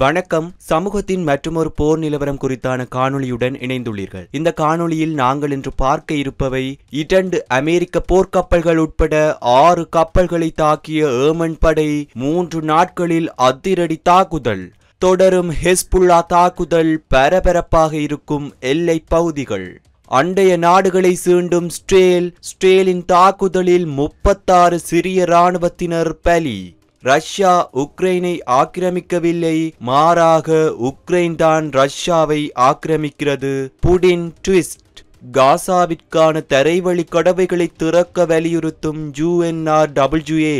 வணக்கம் சமூகத்தின் மற்றொரு போர் நிலவரம் குறித்தான காணொளியுடன் இணைந்துள்ளீர்கள் இந்த காணொளியில் நாங்கள் இன்று பார்க்க இருப்பவை இரண்டு அமெரிக்க போர்க்கப்பல்கள் உட்பட ஆறு கப்பல்களை தாக்கிய ஏமன் படை மூன்று நாட்களில் அதிரடி தாக்குதல் தொடரும் ஹெஸ்புல்லா தாக்குதல் பரபரப்பாக இருக்கும் எல்லை பகுதிகள் அண்டைய நாடுகளை சீண்டும் ஸ்ட்ரேல் ஸ்ட்ரேலின் தாக்குதலில் முப்பத்தாறு சிறிய இராணுவத்தினர் பலி ரஷ்யா உக்ரைனை ஆக்கிரமிக்கவில்லை மாறாக உக்ரைன் தான் ரஷ்யாவை ஆக்கிரமிக்கிறது புடின் ட்விஸ்ட் காசாவிற்கான தரைவழி கடவைகளை திறக்க வலியுறுத்தும் யூஎன்ஆர் டபிள்யூஏ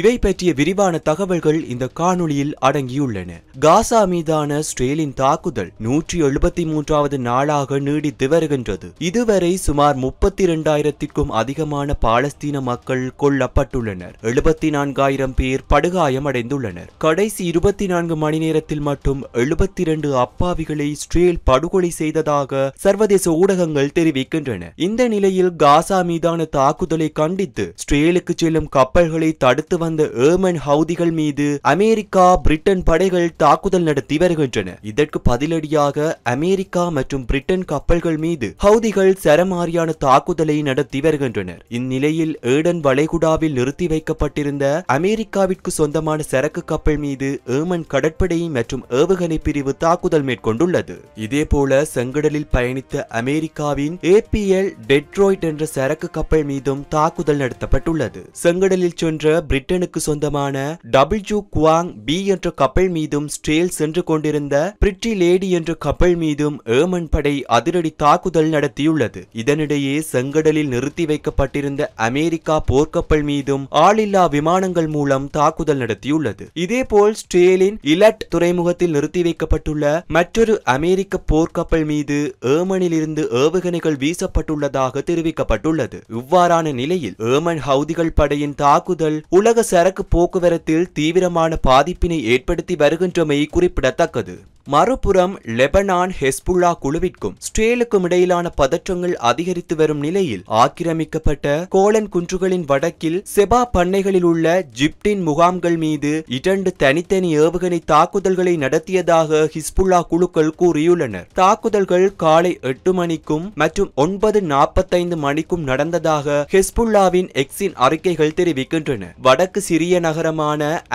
இவை பற்றிய விரிவான தகவல்கள் இந்த காணொளியில் அடங்கியுள்ளன காசா மீதான ஸ்ட்ரேலின் தாக்குதல் நூற்றி எழுபத்தி மூன்றாவது நாளாக நீடித்து வருகின்றது இதுவரை சுமார் முப்பத்தி இரண்டாயிரத்திற்கும் அதிகமான பாலஸ்தீன மக்கள் கொல்லப்பட்டுள்ளனர் எழுபத்தி நான்காயிரம் பேர் படுகாயம் அடைந்துள்ளனர் கடைசி இருபத்தி நான்கு மணி நேரத்தில் மட்டும் எழுபத்தி இரண்டு அப்பாவிகளை ஸ்ட்ரேல் படுகொலை செய்ததாக சர்வதேச ஊடகங்கள் தெரிவிக்கின்றன இந்த நிலையில் காசா மீதான தாக்குதலை கண்டித்து ஸ்ட்ரேலுக்கு செல்லும் கப்பல்களை தடுத்து வந்த ஏர்மன் ஹவுதிகள் மீது அமெரிக்கா பிரிட்டன் படைகள் தாக்குதல் நடத்தி வருகின்றன இதற்கு பதிலடியாக அமெரிக்கா மற்றும் பிரிட்டன் கப்பல்கள் மீது ஹவுதிகள் சரமாரியான தாக்குதலை நடத்தி வருகின்றனர் இந்நிலையில் ஏடன் வளைகுடாவில் நிறுத்தி வைக்கப்பட்டிருந்த அமெரிக்காவிற்கு சொந்தமான சரக்கு கப்பல் மீது ஏமன் கடற்படை மற்றும் ஏவுகணை பிரிவு தாக்குதல் மேற்கொண்டுள்ளது இதேபோல செங்கடலில் பயணித்த அமெரிக்காவின் ஏபிஎல் டெட்ரோய்ட் என்ற சரக்கு கப்பல் மீதும் தாக்குதல் நடத்தப்பட்டுள்ளது செங்கடலில் சென்ற பிரிட்டன் பிரிட்டனுக்கு சொந்தமான டபிள்யூ குவாங் பி என்ற கப்பல் மீதும் ஸ்டேல் சென்று கொண்டிருந்த பிரிட்டி லேடி என்ற கப்பல் மீதும் ஏமன் படை அதிரடி தாக்குதல் நடத்தியுள்ளது இதனிடையே செங்கடலில் நிறுத்தி வைக்கப்பட்டிருந்த அமெரிக்கா போர்க்கப்பல் மீதும் ஆளில்லா விமானங்கள் மூலம் தாக்குதல் நடத்தியுள்ளது இதேபோல் ஸ்டேலின் இலட் துறைமுகத்தில் நிறுத்தி வைக்கப்பட்டுள்ள மற்றொரு அமெரிக்க போர்க்கப்பல் மீது ஏமனில் இருந்து ஏவுகணைகள் வீசப்பட்டுள்ளதாக தெரிவிக்கப்பட்டுள்ளது இவ்வாறான நிலையில் ஏமன் ஹவுதிகள் படையின் தாக்குதல் உலக சரக்கு போக்குவரத்தில் தீவிரமான பாதிப்பினை ஏற்படுத்தி வருகின்றமை குறிப்பிடத்தக்கது மறுபுறம் லெபனான் ஹெஸ்புல்லா குழுவிற்கும் ஸ்ட்ரேலுக்கும் இடையிலான பதற்றங்கள் அதிகரித்து வரும் நிலையில் ஆக்கிரமிக்கப்பட்ட கோலன் குன்றுகளின் வடக்கில் செபா பண்ணைகளில் உள்ள ஜிப்டின் முகாம்கள் மீது இரண்டு தனித்தனி ஏவுகணை தாக்குதல்களை நடத்தியதாக ஹிஸ்புல்லா குழுக்கள் கூறியுள்ளனர் தாக்குதல்கள் காலை எட்டு மணிக்கும் மற்றும் ஒன்பது நாற்பத்தைந்து மணிக்கும் நடந்ததாக ஹெஸ்புல்லாவின் எக்ஸின் அறிக்கைகள் தெரிவிக்கின்றன வடக்கு சிறிய நகரமான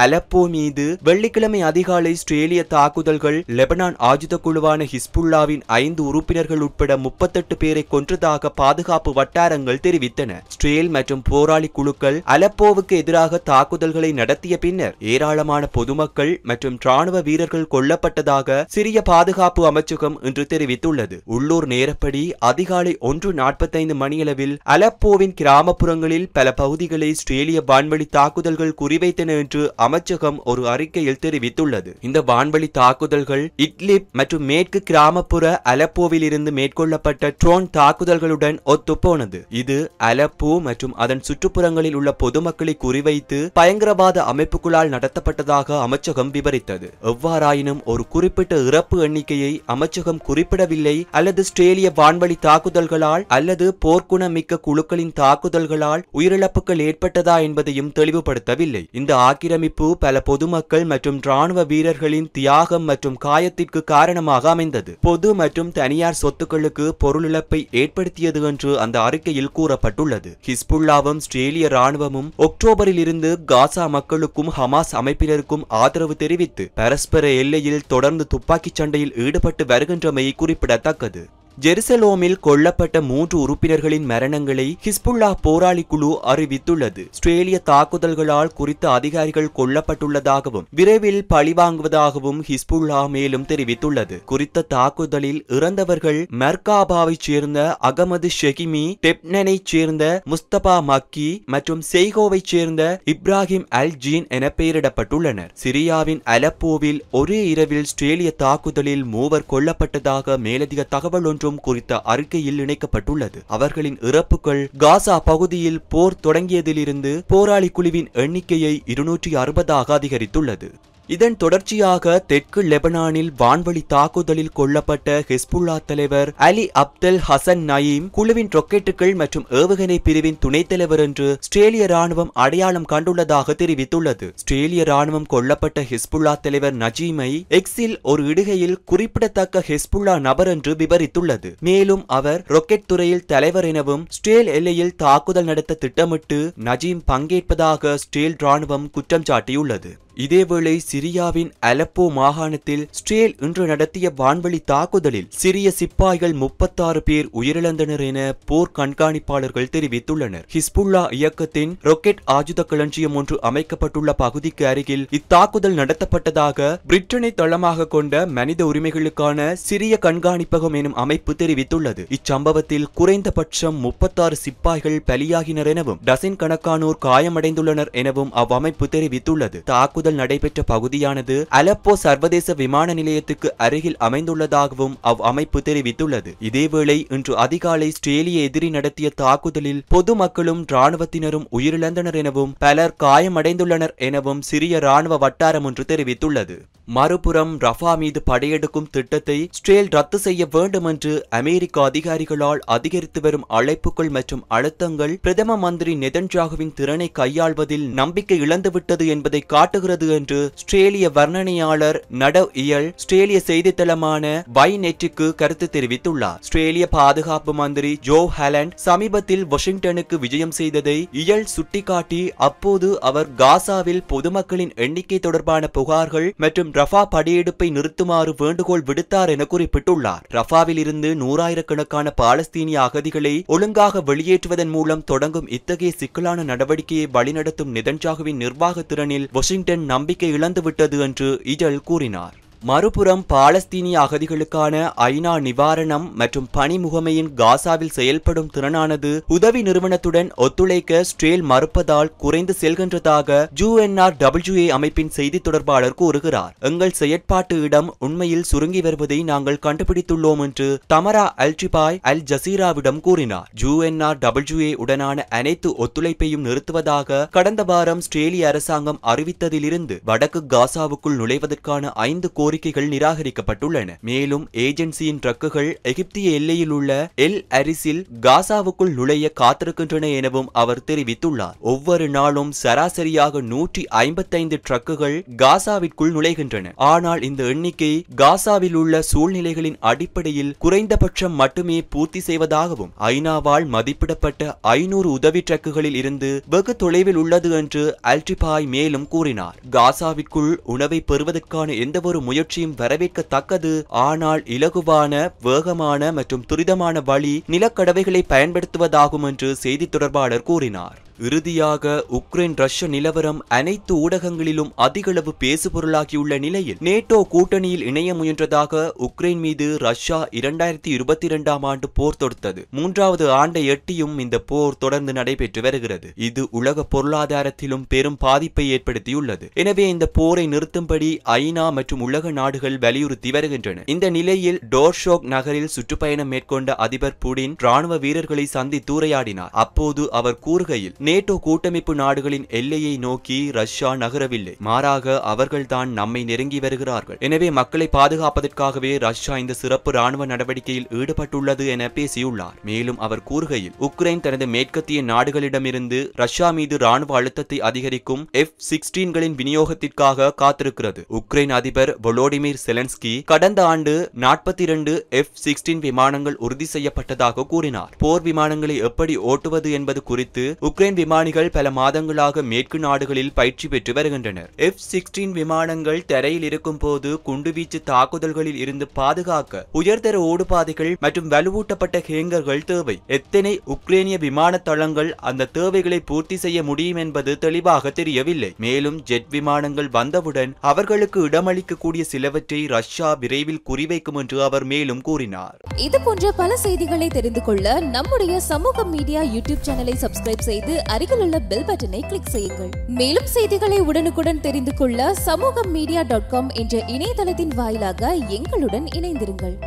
அலப்போ மீது வெள்ளிக்கிழமை அதிகாலை ஸ்ட்ரேலிய தாக்குதல்கள் லெபனான் ஆயுத குழுவான ஹிஸ்புல்லாவின் ஐந்து உறுப்பினர்கள் உட்பட முப்பத்தெட்டு பேரை கொன்றதாக பாதுகாப்பு வட்டாரங்கள் தெரிவித்தன ஸ்ட்ரேல் மற்றும் போராளி குழுக்கள் அலப்போவுக்கு எதிராக தாக்குதல்களை நடத்திய பின்னர் ஏராளமான பொதுமக்கள் மற்றும் ராணுவ வீரர்கள் கொல்லப்பட்டதாக சிறிய பாதுகாப்பு அமைச்சகம் இன்று தெரிவித்துள்ளது உள்ளூர் நேரப்படி அதிகாலை ஒன்று நாற்பத்தைந்து மணியளவில் அலப்போவின் கிராமப்புறங்களில் பல பகுதிகளை ஸ்ரேலிய வான்வழி தாக்குதல்கள் குறிவைத்தன என்று அமைச்சகம் ஒரு அறிக்கையில் தெரிவித்துள்ளது இந்த வான்வழி தாக்குதல்கள் இட்லிப் மற்றும் மேற்கு கிராமப்புற அலப்போவில் இருந்து மேற்கொள்ளப்பட்ட ட்ரோன் தாக்குதல்களுடன் ஒத்துப்போனது இது அலப்போ மற்றும் அதன் சுற்றுப்புறங்களில் உள்ள பொதுமக்களை குறிவைத்து பயங்கரவாத அமைப்புகளால் நடத்தப்பட்டதாக அமைச்சகம் விவரித்தது எவ்வாறாயினும் ஒரு குறிப்பிட்ட இறப்பு எண்ணிக்கையை அமைச்சகம் குறிப்பிடவில்லை அல்லது ஆஸ்திரேலிய வான்வழி தாக்குதல்களால் அல்லது போர்க்குண மிக்க குழுக்களின் தாக்குதல்களால் உயிரிழப்புகள் ஏற்பட்டதா என்பதையும் தெளிவுபடுத்தவில்லை இந்த ஆக்கிரமிப்பு பல பொதுமக்கள் மற்றும் ராணுவ வீரர்களின் தியாகம் மற்றும் காய அபாயத்திற்கு காரணமாக அமைந்தது பொது மற்றும் தனியார் சொத்துக்களுக்கு பொருளிழப்பை ஏற்படுத்தியது என்று அந்த அறிக்கையில் கூறப்பட்டுள்ளது ஹிஸ்புல்லாவும் ஸ்ரேலிய ராணுவமும் அக்டோபரில் இருந்து காசா மக்களுக்கும் ஹமாஸ் அமைப்பினருக்கும் ஆதரவு தெரிவித்து பரஸ்பர எல்லையில் தொடர்ந்து துப்பாக்கிச் சண்டையில் ஈடுபட்டு வருகின்றமை குறிப்பிடத்தக்கது ஜெருசலோமில் கொல்லப்பட்ட மூன்று உறுப்பினர்களின் மரணங்களை ஹிஸ்புல்லா போராளி குழு அறிவித்துள்ளது ஆஸ்திரேலிய தாக்குதல்களால் குறித்த அதிகாரிகள் கொல்லப்பட்டுள்ளதாகவும் விரைவில் பழிவாங்குவதாகவும் ஹிஸ்புல்லா மேலும் தெரிவித்துள்ளது குறித்த தாக்குதலில் இறந்தவர்கள் மர்காபாவைச் சேர்ந்த அகமது ஷெகிமி டெப்னனைச் சேர்ந்த முஸ்தபா மக்கி மற்றும் செய்கோவைச் சேர்ந்த இப்ராஹிம் அல் ஜீன் என பெயரிடப்பட்டுள்ளனர் சிரியாவின் அலப்போவில் ஒரே இரவில் ஸ்ட்ரேலிய தாக்குதலில் மூவர் கொல்லப்பட்டதாக மேலதிக தகவல் ஒன்று மற்றும் குறித்த அறிக்கையில் இணைக்கப்பட்டுள்ளது அவர்களின் இறப்புகள் காசா பகுதியில் போர் தொடங்கியதிலிருந்து போராளி குழுவின் எண்ணிக்கையை இருநூற்றி அறுபதாக அதிகரித்துள்ளது இதன் தொடர்ச்சியாக தெற்கு லெபனானில் வான்வழி தாக்குதலில் கொல்லப்பட்ட ஹிஸ்புல்லா தலைவர் அலி அப்தல் ஹசன் நயீம் குழுவின் ரொக்கெட்டுகள் மற்றும் ஏவுகணை பிரிவின் துணைத் தலைவர் என்று ஸ்ரேலிய ராணுவம் அடையாளம் கண்டுள்ளதாக தெரிவித்துள்ளது ஆஸ்திரேலிய ராணுவம் கொல்லப்பட்ட ஹிஸ்புல்லா தலைவர் நஜீமை எக்ஸில் ஒரு இடுகையில் குறிப்பிடத்தக்க ஹிஸ்புல்லா நபர் என்று விவரித்துள்ளது மேலும் அவர் ரொக்கெட் துறையில் தலைவர் எனவும் ஸ்டேல் எல்லையில் தாக்குதல் நடத்த திட்டமிட்டு நஜீம் பங்கேற்பதாக ஸ்டேல் ராணுவம் குற்றம் சாட்டியுள்ளது இதேவேளை சிரியாவின் அலப்போ மாகாணத்தில் ஸ்ட்ரேல் இன்று நடத்திய வான்வழி தாக்குதலில் சிறிய சிப்பாய்கள் முப்பத்தாறு பேர் உயிரிழந்தனர் என போர் கண்காணிப்பாளர்கள் தெரிவித்துள்ளனர் ஹிஸ்புல்லா இயக்கத்தின் ரொக்கெட் ஆயுத களஞ்சியம் ஒன்று அமைக்கப்பட்டுள்ள பகுதிக்கு அருகில் இத்தாக்குதல் நடத்தப்பட்டதாக பிரிட்டனை தளமாக கொண்ட மனித உரிமைகளுக்கான சிறிய கண்காணிப்பகம் எனும் அமைப்பு தெரிவித்துள்ளது இச்சம்பவத்தில் குறைந்தபட்சம் முப்பத்தாறு சிப்பாய்கள் பலியாகினர் எனவும் டசின் கணக்கானோர் காயமடைந்துள்ளனர் எனவும் அவ்வமைப்பு தெரிவித்துள்ளது தாக்குதல் தாக்குதல் நடைபெற்ற பகுதியானது அலப்போ சர்வதேச விமான நிலையத்துக்கு அருகில் அமைந்துள்ளதாகவும் அவ் அமைப்பு தெரிவித்துள்ளது இதேவேளை இன்று அதிகாலை ஸ்ட்ரேலிய எதிரி நடத்திய தாக்குதலில் பொதுமக்களும் ராணுவத்தினரும் உயிரிழந்தனர் எனவும் பலர் காயமடைந்துள்ளனர் எனவும் சிறிய ராணுவ வட்டாரம் ஒன்று தெரிவித்துள்ளது மறுபுறம் ரஃபா மீது படையெடுக்கும் திட்டத்தை ஸ்ட்ரேல் ரத்து செய்ய வேண்டும் என்று அமெரிக்க அதிகாரிகளால் அதிகரித்து வரும் அழைப்புகள் மற்றும் அழுத்தங்கள் பிரதம மந்திரி ஜாகுவின் திறனை கையாள்வதில் நம்பிக்கை இழந்துவிட்டது என்பதை காட்டுகிறது வருகிறது என்று ஆஸ்திரேலிய வர்ணனையாளர் நடவ் இயல் ஆஸ்திரேலிய செய்தித்தளமான வை நெட்டுக்கு கருத்து தெரிவித்துள்ளார் ஆஸ்திரேலிய பாதுகாப்பு மந்திரி ஜோ ஹாலண்ட் சமீபத்தில் வாஷிங்டனுக்கு விஜயம் செய்ததை இயல் சுட்டிக்காட்டி அப்போது அவர் காசாவில் பொதுமக்களின் எண்ணிக்கை தொடர்பான புகார்கள் மற்றும் ரஃபா படையெடுப்பை நிறுத்துமாறு வேண்டுகோள் விடுத்தார் என குறிப்பிட்டுள்ளார் ரஃபாவில் இருந்து நூறாயிரக்கணக்கான பாலஸ்தீனிய அகதிகளை ஒழுங்காக வெளியேற்றுவதன் மூலம் தொடங்கும் இத்தகைய சிக்கலான நடவடிக்கையை வழிநடத்தும் நிதன்ஜாகுவின் நிர்வாக திறனில் வாஷிங்டன் தன் நம்பிக்கை இழந்துவிட்டது என்று இஜல் கூறினார் மறுபுறம் பாலஸ்தீனிய அகதிகளுக்கான ஐநா நிவாரணம் மற்றும் பணி முகமையின் காசாவில் செயல்படும் திறனானது உதவி நிறுவனத்துடன் ஒத்துழைக்க ஸ்ட்ரேல் மறுப்பதால் குறைந்து செல்கின்றதாக ஜூஎன்ஆர் டபிள்யூஏ அமைப்பின் செய்தி தொடர்பாளர் கூறுகிறார் எங்கள் செயற்பாட்டு இடம் உண்மையில் சுருங்கி வருவதை நாங்கள் கண்டுபிடித்துள்ளோம் என்று தமரா அல்ட்ரிபாய் அல் ஜசீராவிடம் கூறினார் ஜூஎன்ஆர் டபிள்யூஏ உடனான அனைத்து ஒத்துழைப்பையும் நிறுத்துவதாக கடந்த வாரம் ஸ்ட்ரேலிய அரசாங்கம் அறிவித்ததிலிருந்து வடக்கு காசாவுக்குள் நுழைவதற்கான ஐந்து கோ கோரிக்கைகள் நிராகரிக்கப்பட்டுள்ளன மேலும் ஏஜென்சியின் ட்ரக்குகள் எகிப்திய எல்லையில் உள்ள எல் அரிசில் காசாவுக்குள் நுழைய காத்திருக்கின்றன எனவும் அவர் தெரிவித்துள்ளார் ஒவ்வொரு நாளும் சராசரியாக நூற்றி ஐம்பத்தைந்து ட்ரக்குகள் காசாவிற்குள் நுழைகின்றன ஆனால் இந்த எண்ணிக்கை காசாவில் உள்ள சூழ்நிலைகளின் அடிப்படையில் குறைந்தபட்சம் மட்டுமே பூர்த்தி செய்வதாகவும் ஐநாவால் மதிப்பிடப்பட்ட ஐநூறு உதவி ட்ரக்குகளில் இருந்து வெகு தொலைவில் உள்ளது என்று அல்டிபாய் மேலும் கூறினார் காசாவிற்குள் உணவை பெறுவதற்கான எந்தவொரு முயற்சி முயற்சியும் வரவேற்கத்தக்கது ஆனால் இலகுவான வேகமான மற்றும் துரிதமான வழி நிலக்கடவைகளை பயன்படுத்துவதாகும் என்று செய்தி தொடர்பாளர் கூறினார் இறுதியாக உக்ரைன் ரஷ்ய நிலவரம் அனைத்து ஊடகங்களிலும் அதிகளவு பேசுபொருளாகியுள்ள நிலையில் நேட்டோ கூட்டணியில் இணைய முயன்றதாக உக்ரைன் மீது ரஷ்யா இரண்டாயிரத்தி இருபத்தி இரண்டாம் ஆண்டு போர் தொடுத்தது மூன்றாவது ஆண்டை எட்டியும் இந்த போர் தொடர்ந்து நடைபெற்று வருகிறது இது உலக பொருளாதாரத்திலும் பெரும் பாதிப்பை ஏற்படுத்தியுள்ளது எனவே இந்த போரை நிறுத்தும்படி ஐநா மற்றும் உலக நாடுகள் வலியுறுத்தி வருகின்றன இந்த நிலையில் டோர்ஷோக் நகரில் சுற்றுப்பயணம் மேற்கொண்ட அதிபர் புடின் ராணுவ வீரர்களை சந்தித்து உரையாடினார் அப்போது அவர் கூறுகையில் நேட்டோ கூட்டமைப்பு நாடுகளின் எல்லையை நோக்கி ரஷ்யா நகரவில்லை மாறாக அவர்கள்தான் நம்மை நெருங்கி வருகிறார்கள் எனவே மக்களை பாதுகாப்பதற்காகவே ரஷ்யா இந்த சிறப்பு ராணுவ நடவடிக்கையில் ஈடுபட்டுள்ளது என பேசியுள்ளார் மேலும் அவர் கூறுகையில் உக்ரைன் தனது மேற்கத்திய நாடுகளிடமிருந்து ரஷ்யா மீது ராணுவ அழுத்தத்தை அதிகரிக்கும் எஃப் சிக்ஸ்டீன்களின் விநியோகத்திற்காக காத்திருக்கிறது உக்ரைன் அதிபர் வொலோடிமிர் செலன்ஸ்கி கடந்த ஆண்டு நாற்பத்தி இரண்டு எஃப் சிக்ஸ்டீன் விமானங்கள் உறுதி செய்யப்பட்டதாக கூறினார் போர் விமானங்களை எப்படி ஓட்டுவது என்பது குறித்து உக்ரைன் விமானிகள் பல மாதங்களாக மேற்கு நாடுகளில் பயிற்சி பெற்று வருகின்றனர் எஃப் சிக்ஸ்டீன் விமானங்கள் தரையில் இருக்கும் போது குண்டுவீச்சு தாக்குதல்களில் இருந்து பாதுகாக்க உயர்தர ஓடுபாதைகள் மற்றும் வலுவூட்டப்பட்ட ஹேங்கர்கள் தேவை எத்தனை உக்ரேனிய விமான தளங்கள் அந்த தேவைகளை பூர்த்தி செய்ய முடியும் என்பது தெளிவாக தெரியவில்லை மேலும் ஜெட் விமானங்கள் வந்தவுடன் அவர்களுக்கு இடமளிக்கக்கூடிய சிலவற்றை ரஷ்யா விரைவில் குறிவைக்கும் என்று அவர் மேலும் கூறினார் இது போன்ற பல செய்திகளை தெரிந்து கொள்ள நம்முடைய சமூக மீடியா யூடியூப் சேனலை சப்ஸ்கிரைப் செய்து அருகில் உள்ள பெல் பட்டனை கிளிக் செய்யுங்கள் மேலும் செய்திகளை உடனுக்குடன் தெரிந்து கொள்ள சமூகம் மீடியா டாட் காம் என்ற இணையதளத்தின் வாயிலாக எங்களுடன் இணைந்திருங்கள்